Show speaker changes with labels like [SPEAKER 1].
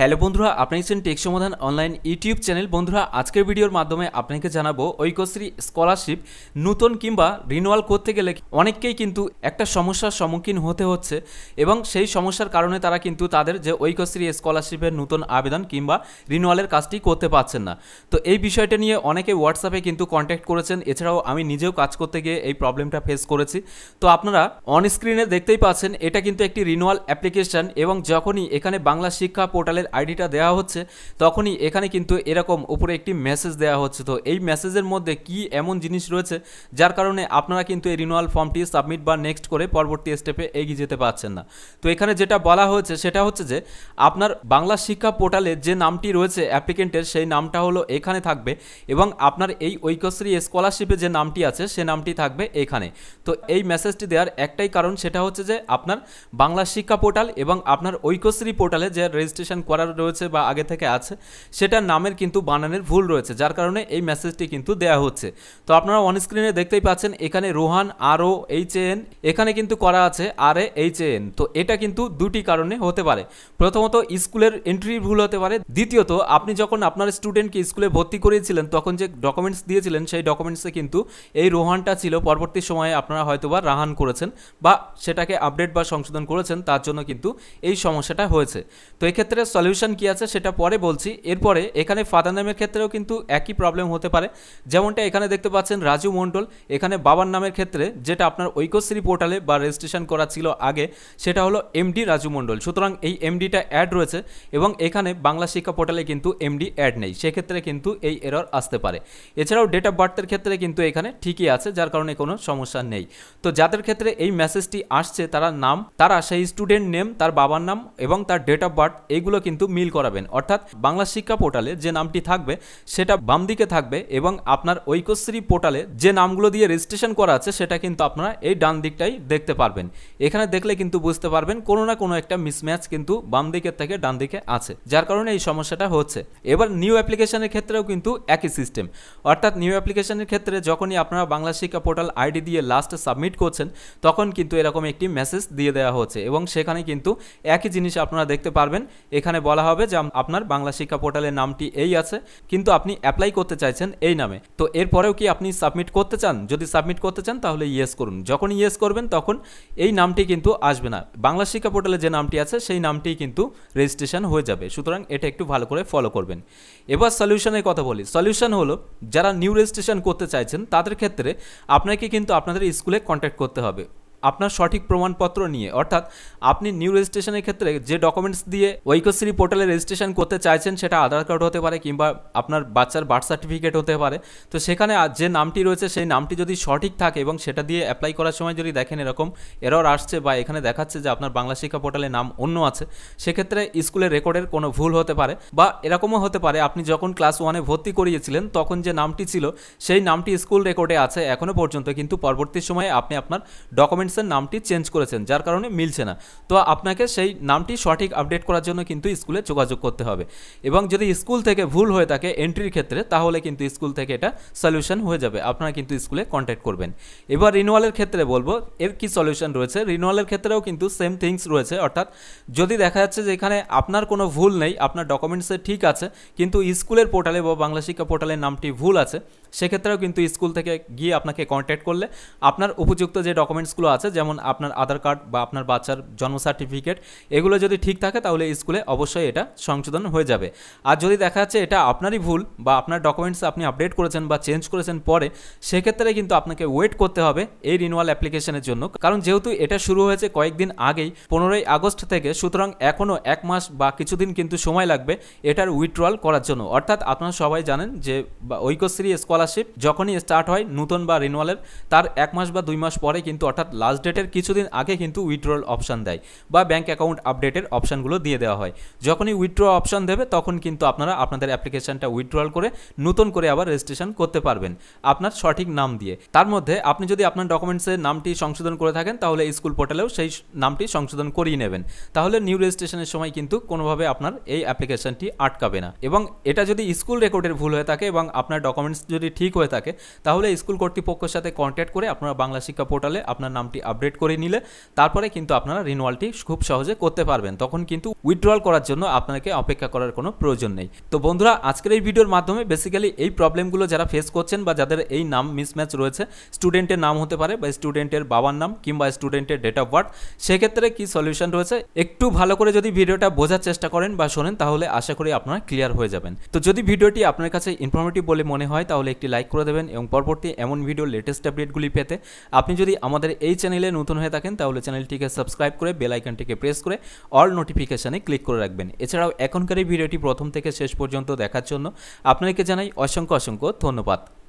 [SPEAKER 1] hello বন্ধুরা আপনি হচ্ছেন টেক সমাধান অনলাইন ইউটিউব চ্যানেল বন্ধুরা আজকের ভিডিওর মাধ্যমে আপনাকে জানাবো ঐক্যশ্রী স্কলারশিপ নূতন কিংবা রিনুয়াল করতে গেলে অনেককেই কিন্তু একটা সমস্যার সম্মুখীন হতে হচ্ছে এবং সেই সমস্যার কারণে তারা কিন্তু তাদের যে ঐক্যশ্রী স্কলারশিপের নতুন আবেদন কিংবা রিনুয়ালের কাজটি করতে পারছেন না তো এই বিষয়টা নিয়ে অনেকে হোয়াটসঅ্যাপে কিন্তু কন্ট্যাক্ট করেছেন এছাড়াও আমি নিজেও কাজ করতে গিয়ে এই প্রবলেমটা ফেস করেছি তো আপনারা অনস্ক্রিনে দেখতেই পাচ্ছেন এটা কিন্তু একটি রিনুয়াল অ্যাপ্লিকেশন এবং যখনই এখানে বাংলা শিক্ষা পোর্টালের আইডিটা দেওয়া হচ্ছে তখনই এখানে কিন্তু এরকম উপরে একটি মেসেজ দেওয়া হচ্ছে তো এই মেসেজের মধ্যে কি এমন জিনিস রয়েছে যার কারণে আপনারা কিন্তু এই রিনুয়াল ফর্মটি সাবমিট বা নেক্সট করে পরবর্তী স্টেপে এগিয়ে যেতে পারছেন না তো এখানে যেটা বলা হয়েছে সেটা হচ্ছে যে আপনার বাংলা শিক্ষা পোর্টালে যে নামটি রয়েছে অ্যাপ্লিকেন্টের সেই নামটা হলো এখানে থাকবে এবং আপনার এই ঐক্যশ্রী স্কলারশিপে যে নামটি আছে সে নামটি থাকবে এখানে তো এই মেসেজটি দেওয়ার একটাই কারণ সেটা হচ্ছে যে আপনার বাংলা শিক্ষা পোর্টাল এবং আপনার ঐক্যশ্রী পোর্টালে যে রেজিস্ট্রেশন করা রয়েছে বা আগে থেকে আছে সেটার নামের কিন্তু বানানের ভুল রয়েছে যার কারণে এই মেসেজটি কিন্তু দেয়া হচ্ছে তো আপনারা অন স্ক্রিনে দেখতেই পাচ্ছেন এখানে Rohan R O H N এখানে কিন্তু করা আছে আর এ এইচ এন তো এটা কিন্তু দুটি কারণে হতে পারে প্রথমত স্কুলের এন্ট্রি ভুল হতে পারে দ্বিতীয়ত আপনি যখন আপনার স্টুডেন্টকে স্কুলে ভর্তি করিয়েছিলেন তখন যে ডকুমেন্টস দিয়েছিলেন সেই ডকুমেন্টসে কিন্তু এই রোহানটা ছিল পরবর্তী সময়ে আপনারা হয়তোবা রাহান করেছেন বা সেটাকে আপডেট বা সংশোধন করেছেন তার জন্য কিন্তু এই সমস্যাটা হয়েছে তো এক্ষেত্রে সলিউশন কী আছে সেটা পরে বলছি এরপরে এখানে ফাদার নামের ক্ষেত্রেও কিন্তু একই প্রবলেম হতে পারে যেমনটা এখানে দেখতে পাচ্ছেন রাজু মণ্ডল এখানে বাবার নামের ক্ষেত্রে যেটা আপনার ঐক্যশ্রী পোর্টালে বা রেজিস্ট্রেশন করা ছিল আগে সেটা হলো এমডি রাজু মণ্ডল সুতরাং এই এমডিটা অ্যাড রয়েছে এবং এখানে বাংলা শিক্ষা পোর্টালে কিন্তু এমডি অ্যাড নেই সেক্ষেত্রে কিন্তু এই এরর আসতে পারে এছাড়াও ডেট অফ বার্থের ক্ষেত্রে কিন্তু এখানে ঠিকই আছে যার কারণে কোনো সমস্যা নেই তো যাদের ক্ষেত্রে এই মেসেজটি আসছে তারা নাম তারা সেই স্টুডেন্ট নেম তার বাবার নাম এবং তার ডেট অফ বার্থ এইগুলো কিন্তু মিল করাবেন অর্থাৎ বাংলা শিক্ষা পোর্টালে যে নামটি থাকবে সেটা বাম দিকে থাকবে এবং আপনার ঐক্যশ্রী পোর্টালে যে নামগুলো দিয়ে রেজিস্ট্রেশন করা আছে সেটা কিন্তু আপনারা এই ডান দিকটাই দেখতে পারবেন এখানে দেখলে কিন্তু বুঝতে পারবেন কোনো না কোনো একটা মিসম্যাচ কিন্তু বাম দিকের থেকে ডান দিকে আছে যার কারণে এই সমস্যাটা হচ্ছে এবার নিউ অ্যাপ্লিকেশনের ক্ষেত্রেও কিন্তু একই সিস্টেম অর্থাৎ নিউ অ্যাপ্লিকেশনের ক্ষেত্রে যখনই আপনারা বাংলা শিক্ষা পোর্টাল আইডি দিয়ে লাস্ট সাবমিট করছেন তখন কিন্তু এরকম একটি মেসেজ দিয়ে দেওয়া হচ্ছে এবং সেখানে কিন্তু একই জিনিস আপনারা দেখতে পারবেন এখানে এখানে বলা হবে যে আপনার বাংলা শিক্ষা পোর্টালের নামটি এই আছে কিন্তু আপনি অ্যাপ্লাই করতে চাইছেন এই নামে তো এরপরেও কি আপনি সাবমিট করতে চান যদি সাবমিট করতে চান তাহলে ইয়েস করুন যখন ইয়েস করবেন তখন এই নামটি কিন্তু আসবে না বাংলা শিক্ষা পোর্টালে যে নামটি আছে সেই নামটি কিন্তু রেজিস্ট্রেশন হয়ে যাবে সুতরাং এটা একটু ভালো করে ফলো করবেন এবার সলিউশনের কথা বলি সলিউশন হলো যারা নিউ রেজিস্ট্রেশন করতে চাইছেন তাদের ক্ষেত্রে আপনাকে কিন্তু আপনাদের স্কুলে কন্ট্যাক্ট করতে হবে আপনার সঠিক প্রমাণপত্র নিয়ে অর্থাৎ আপনি নিউ রেজিস্ট্রেশনের ক্ষেত্রে যে ডকুমেন্টস দিয়ে ঐক্যশ্রী পোর্টালে রেজিস্ট্রেশন করতে চাইছেন সেটা আধার কার্ড হতে পারে কিংবা আপনার বাচ্চার বার্থ সার্টিফিকেট হতে পারে তো সেখানে যে নামটি রয়েছে সেই নামটি যদি সঠিক থাকে এবং সেটা দিয়ে অ্যাপ্লাই করার সময় যদি দেখেন এরকম এরর আসছে বা এখানে দেখাচ্ছে যে আপনার বাংলা শিক্ষা পোর্টালে নাম অন্য আছে সেক্ষেত্রে স্কুলের রেকর্ডের কোনো ভুল হতে পারে বা এরকমও হতে পারে আপনি যখন ক্লাস ওয়ানে ভর্তি করিয়েছিলেন তখন যে নামটি ছিল সেই নামটি স্কুল রেকর্ডে আছে এখনও পর্যন্ত কিন্তু পরবর্তী সময়ে আপনি আপনার ডকুমেন্ট স্টুডেন্টসের নামটি চেঞ্জ করেছেন যার কারণে মিলছে না তো আপনাকে সেই নামটি সঠিক আপডেট করার জন্য কিন্তু স্কুলে যোগাযোগ করতে হবে এবং যদি স্কুল থেকে ভুল হয়ে থাকে এন্ট্রির ক্ষেত্রে তাহলে কিন্তু স্কুল থেকে এটা সলিউশন হয়ে যাবে আপনারা কিন্তু স্কুলে কন্ট্যাক্ট করবেন এবার রিনুয়ালের ক্ষেত্রে বলবো এর কি সলিউশন রয়েছে রিনুয়ালের ক্ষেত্রেও কিন্তু সেম থিংস রয়েছে অর্থাৎ যদি দেখা যাচ্ছে যে এখানে আপনার কোনো ভুল নেই আপনার ডকুমেন্টসে ঠিক আছে কিন্তু স্কুলের পোর্টালে বা বাংলা শিক্ষা পোর্টালের নামটি ভুল আছে সেক্ষেত্রেও কিন্তু স্কুল থেকে গিয়ে আপনাকে কন্ট্যাক্ট করলে আপনার উপযুক্ত যে ডকুমেন্টসগুলো আছে যেমন আপনার আধার কার্ড বা আপনার বাচ্চার জন্ম সার্টিফিকেট এগুলো যদি ঠিক থাকে তাহলে স্কুলে অবশ্যই এটা সংশোধন হয়ে যাবে আর যদি দেখা যাচ্ছে এটা আপনারই ভুল বা আপনার ডকুমেন্টস আপনি আপডেট করেছেন বা চেঞ্জ করেছেন পরে সেক্ষেত্রে কিন্তু আপনাকে ওয়েট করতে হবে এই রিনুয়াল অ্যাপ্লিকেশনের জন্য কারণ যেহেতু এটা শুরু হয়েছে কয়েকদিন আগেই পনেরোই আগস্ট থেকে সুতরাং এখনও এক মাস বা কিছুদিন কিন্তু সময় লাগবে এটার উইথড্রয়াল করার জন্য অর্থাৎ আপনারা সবাই জানেন যে ঐক্যশ্রী স্কলার স্কলারশিপ যখনই স্টার্ট হয় নতুন বা রিনুয়ালের তার এক মাস বা দুই মাস পরে কিন্তু অর্থাৎ লাস্ট ডেটের কিছুদিন আগে কিন্তু উইথড্রল অপশান দেয় বা ব্যাঙ্ক অ্যাকাউন্ট আপডেটের অপশানগুলো দিয়ে দেওয়া হয় যখনই উইথড্র অপশান দেবে তখন কিন্তু আপনারা আপনাদের অ্যাপ্লিকেশানটা উইথড্রল করে নতুন করে আবার রেজিস্ট্রেশন করতে পারবেন আপনার সঠিক নাম দিয়ে তার মধ্যে আপনি যদি আপনার ডকুমেন্টসের নামটি সংশোধন করে থাকেন তাহলে স্কুল পোর্টালেও সেই নামটি সংশোধন করিয়ে নেবেন তাহলে নিউ রেজিস্ট্রেশনের সময় কিন্তু কোনোভাবে আপনার এই অ্যাপ্লিকেশানটি আটকাবে না এবং এটা যদি স্কুল রেকর্ডের ভুল হয়ে থাকে এবং আপনার ডকুমেন্টস যদি যদি ঠিক হয়ে থাকে তাহলে স্কুল কর্তৃপক্ষের সাথে কন্ট্যাক্ট করে আপনারা বাংলা শিক্ষা পোর্টালে আপনার নামটি আপডেট করে নিলে তারপরে কিন্তু আপনারা রিনুয়ালটি খুব সহজে করতে পারবেন তখন কিন্তু উইথড্রল করার জন্য আপনাকে অপেক্ষা করার কোনো প্রয়োজন নেই তো বন্ধুরা আজকের এই ভিডিওর মাধ্যমে বেসিক্যালি এই প্রবলেমগুলো যারা ফেস করছেন বা যাদের এই নাম মিসম্যাচ রয়েছে স্টুডেন্টের নাম হতে পারে বা স্টুডেন্টের বাবার নাম কিংবা স্টুডেন্টের ডেট অফ বার্থ সেক্ষেত্রে কি সলিউশন রয়েছে একটু ভালো করে যদি ভিডিওটা বোঝার চেষ্টা করেন বা শোনেন তাহলে আশা করি আপনারা ক্লিয়ার হয়ে যাবেন তো যদি ভিডিওটি আপনার কাছে ইনফরমেটিভ বলে মনে হয় তাহলে একটি লাইক করে দেবেন এবং পরবর্তী এমন ভিডিও লেটেস্ট আপডেটগুলি পেতে আপনি যদি আমাদের এই চ্যানেলে নতুন হয়ে থাকেন তাহলে চ্যানেলটিকে সাবস্ক্রাইব করে বেল আইকনটিকে প্রেস করে অল নোটিফিকেশানে ক্লিক করে রাখবেন এছাড়াও এখনকার এই ভিডিওটি প্রথম থেকে শেষ পর্যন্ত দেখার জন্য আপনাকে জানাই অসংখ্য অসংখ্য ধন্যবাদ